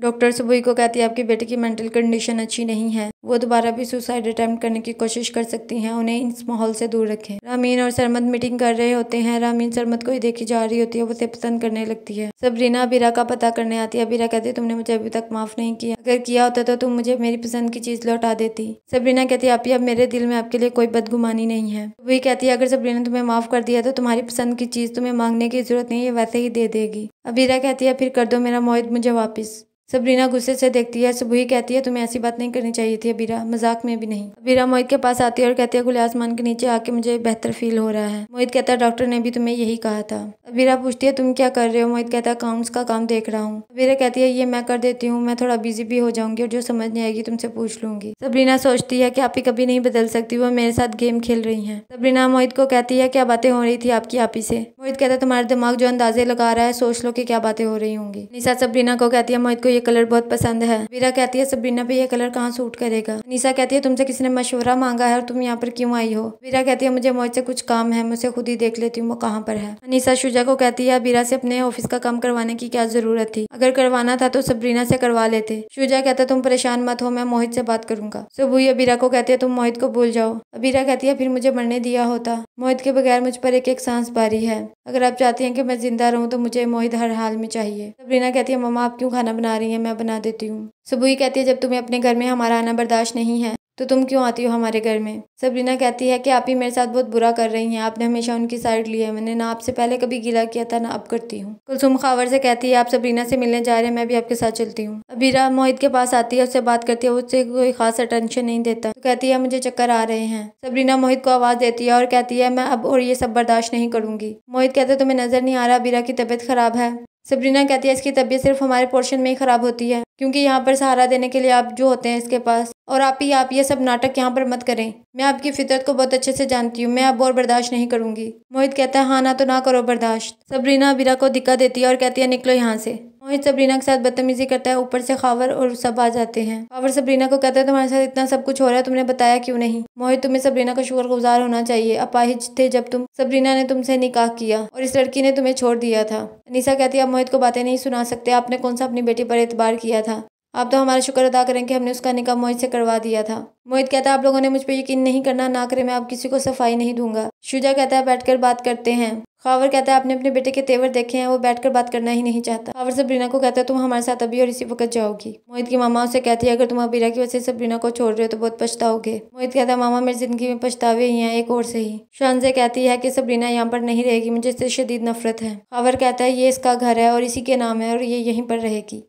doctor सुबई को कहती है आपकी बेटी की मेंटल कंडीशन अच्छी नहीं है वो दोबारा भी सुसाइड अटैम्प्ट करने की कोशिश कर सकती हैं उन्हें इस माहौल से दूर रखें रामीन और सरमद मीटिंग कर रहे होते हैं रामीन सरमद को ही देखी जा रही होती है वो उसे पसंद करने लगती है सबरीना अबीरा का पता करने आती है अबीरा कहती है तुमने मुझे अभी तक माफ नहीं किया अगर किया होता तो तुम मुझे मेरी पसंद की चीज लौटा देती सबरीना कहती है आप अब मेरे दिल में आपके लिए कोई बदगुमानी नहीं है वही कहती है अगर सबरीना तुम्हें माफ कर दिया तो तुम्हारी पसंद की चीज तुम्हें मांगने की जरूरत नहीं है वैसे ही दे देगी अबीरा कहती है फिर कर दो मेरा मोहित मुझे वापिस सबरीना गुस्से से देखती है ही कहती है तुम्हें ऐसी बात नहीं करनी चाहिए थी अबीरा मजाक में भी नहीं अबीरा मोहित के पास आती है और कहती है खुले आसमान के नीचे आके मुझे बेहतर फील हो रहा है मोहित कहता है डॉक्टर ने भी तुम्हें यही कहा था अबीरा पूछती है तुम क्या कर रहे हो मोहित कहता है अकाउंट्स का काम देख रहा हूँ अबीरा कहती है ये मैं कर देती हूँ मैं थोड़ा बिजी भी हो जाऊंगी और जो समझ नहीं आएगी तुमसे पूछ लूंगी सबरीना सोचती है की आप ही कभी नहीं बदल सकती वो मेरे साथ गेम खेल रही है सबरीना मोहित को कहती है क्या बातें हो रही थी आपकी आप ही से मोहित कहता है तुम्हारे दिमाग जो अंदाजे लगा रहा है सोच लो कि क्या बातें हो रही होंगी निशा सबरीना को कहती है मोहित को ये कलर बहुत पसंद है वीरा कहती है सबीना पे ये कलर कहाँ सूट करेगा निशा कहती है तुमसे किसी ने मशवरा मांगा है और तुम यहाँ पर क्यों आई हो वीरा कहती है मुझे मोहित से कुछ काम है मैं खुद ही देख लेती हूँ वो कहाँ पर है निशा शुजा को कहती है वीरा से अपने ऑफिस का काम करवाने की क्या जरूरत थी अगर करवाना था तो सबरीना से करवा लेते शुजा कहता तुम परेशान मत हो मैं मोहित से बात करूंगा सुबह अबीरा को कहती है तुम मोहित को भूल जाओ अबीरा कहती है फिर मुझे मरने दिया होता मोहित के बगैर मुझ पर एक एक सांस भारी है अगर आप चाहती हैं कि मैं जिंदा रहूं तो मुझे मोहित हर हाल में चाहिए सबरीना कहती है ममा आप क्यों खाना बना रही रही है मैं बना देती हूँ सबूई कहती है जब तुम्हें अपने घर में हमारा आना बर्दाश्त नहीं है तो तुम क्यों आती हो हमारे घर में सबरीना कहती है कि आप ही मेरे साथ बहुत बुरा कर रही हैं आपने हमेशा उनकी साइड ली है मैंने ना आपसे पहले कभी गिला किया था ना अब करती हूँ कुलसुम खावर से कहती है आप सबरीना से मिलने जा रहे हैं मैं भी आपके साथ चलती हूँ अबीरा मोहित के पास आती है उससे बात करती है उससे कोई खास अटेंशन नहीं देता तो कहती है मुझे चक्कर आ रहे हैं सबरीना मोहित को आवाज़ देती है और कहती है मैं अब और ये सब बर्दाश्त नहीं करूंगी मोहित कहते तुम्हें नजर नहीं आ रहा अबीरा की तबीयत खराब है सबरीना कहती है इसकी तबीयत सिर्फ हमारे पोर्शन में ही ख़राब होती है क्योंकि यहाँ पर सहारा देने के लिए आप जो होते हैं इसके पास और आप ही आप ये सब नाटक यहाँ पर मत करें मैं आपकी फितरत को बहुत अच्छे से जानती हूँ मैं अब और बर्दाश्त नहीं करूँगी मोहित कहता है हाँ ना तो ना करो बर्दाश्त सबरीना अबीरा को दिक्कत देती है और कहती है निकलो यहाँ से मोहित सबरीना के साथ बदतमीजी करता है ऊपर से खावर और सब आ जाते हैं खावर सबरीना को कहता है तुम्हारे साथ इतना सब कुछ हो रहा है तुमने बताया क्यों नहीं मोहित तुम्हें सबरीना का शुक्र गुजार होना चाहिए अपाहिज थे जब तुम सबरीना ने तुमसे निकाह किया और इस लड़की ने तुम्हें छोड़ दिया था अनिसा कहती है आप मोहित को बातें नहीं सुना सकते आपने कौन सा अपनी बेटी पर एतबार किया था आप तो हमारा शुक्र अदा करें कि हमने उसका निकाह मोहित से करवा दिया था मोहित कहता है आप लोगों ने मुझ पर यकीन नहीं करना ना करें मैं आप किसी को सफाई नहीं दूंगा शुजा कहता है बैठकर बात करते हैं खावर कहता है आपने अपने बेटे के तेवर देखे हैं वो बैठकर बात करना ही नहीं चाहता खावर सबरीना को कहता है तुम हमारे साथ अभी और इसी वक्त जाओगी मोहित की मामा उसे कहती है अगर तुम अबीरा की वजह से सबरीना को छोड़ रहे हो तो बहुत पछताओगे मोहित कहता है मामा मेरी जिंदगी में पछतावे ही है एक और से ही शानजे कहती है की सबरीना यहाँ पर नहीं रहेगी मुझे इससे शदीद नफरत है खावर कहता है ये इसका घर है और इसी के नाम है और ये यहीं पर रहेगी